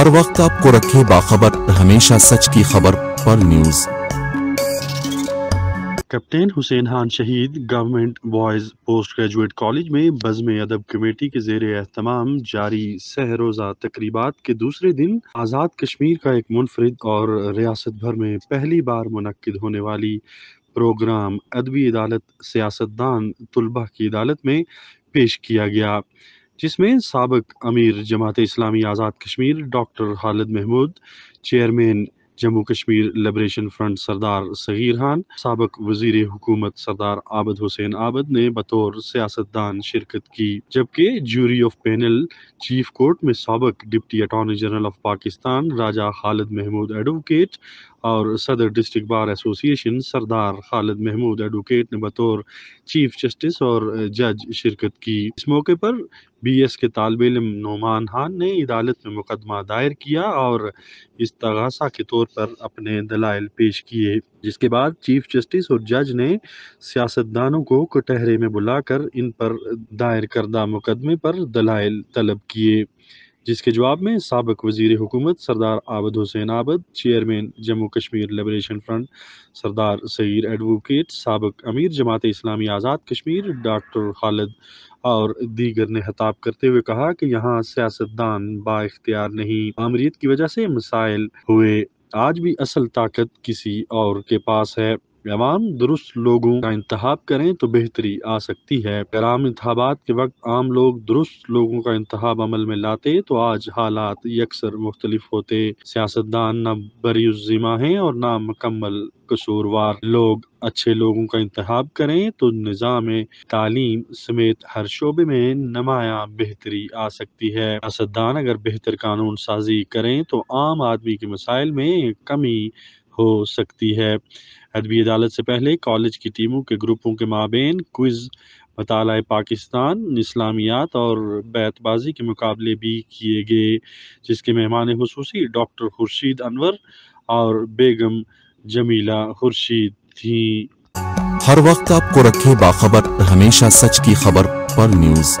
ہر وقت آپ کو رکھے باخبر ہمیشہ سچ کی خبر پر نیوز کیپٹین حسین خان شہید government boys post graduate college میں بزم ادب کمیٹی کے زیر اہتمام جاری سہ روزہ تقریبات کے دوسرے دن آزاد کشمیر کا ایک منفرد اور ریاست بھر میں پہلی بار منعقد ہونے والی پروگرام ادبی عدالت سیاستدان طلبہ کی عدالت میں پیش کیا گیا جس میں سابق امیر Jamaat-e-Islami Azad Kashmir doctor Khalid Mahmood chairman Jammu Kashmir liberation front Sardar Saghir Khan سابق وزیر حکومت سردار عابد حسین عابد نے بطور سیاست دان شرکت کی جبکہ jury of panel chief court میں سابق deputy attorney general of Pakistan Raja Khalid Mahmood advocate اور صدر ڈسٹرک بار ایسوسی ایشن سردار خالد محمود ایڈوکیٹ نے بطور چیف جسٹس اور جج شرکت کی اس موقع پر بی ایس کے طالب علم نعمان خان نے عدالت میں مقدمہ دائر کیا اور اس تغاثہ کے طور پر اپنے دلائل پیش کیے جس کے بعد چیف جسٹس اور جج نے سیاستدانوں کو کٹہرے میں بلا کر ان پر دائر کردہ مقدمے پر دلائل طلب کیے جس کے جواب میں سابق وزیر حکومت Sardar Abid Hussain Abid chairman Jammu Kashmir liberation front Sardar Saghir advocate سابق امیر جماعت اسلامی آزاد کشمیر ڈاکٹر خالد اور دیگر نے خطاب کرتے ہوئے کہا کہ یہاں سیاستدان با اختیار نہیں آمریت کی وجہ سے مسائل ہوئے آج بھی اصل طاقت کسی اور کے پاس ہے عوام درست لوگوں کا انتخاب کریں تو بہتری آ سکتی ہے اگر عام انتخابات کے وقت عام لوگ درست لوگوں کا انتخاب عمل میں لاتے تو آج حالات یکسر مختلف ہوتے سیاستدان نہ بری ذمہ ہیں اور نہ مکمل قصوروار لوگ اچھے لوگوں کا انتخاب کریں تو نظام تعلیم سمیت ہر شعبے میں نمایاں بہتری آ سکتی ہے سیاستدان اگر بہتر قانون سازی کریں تو عام آدمی کے مسائل میں کمی ہو سکتی ہے ادبی عدالت سے پہلے کالج کی ٹیموں کے گروپوں کے مابین کوئز مطالعہ پاکستان اسلامیات اور بیت بازی کے مقابلے بھی کیے گئے جس کے مہمان خصوصی ڈاکٹر خورشید انور اور بیگم جمیلہ خورشید تھیں ہر وقت آپ کو رکھے باخبر ہمیشہ سچ کی خبر پر نیوز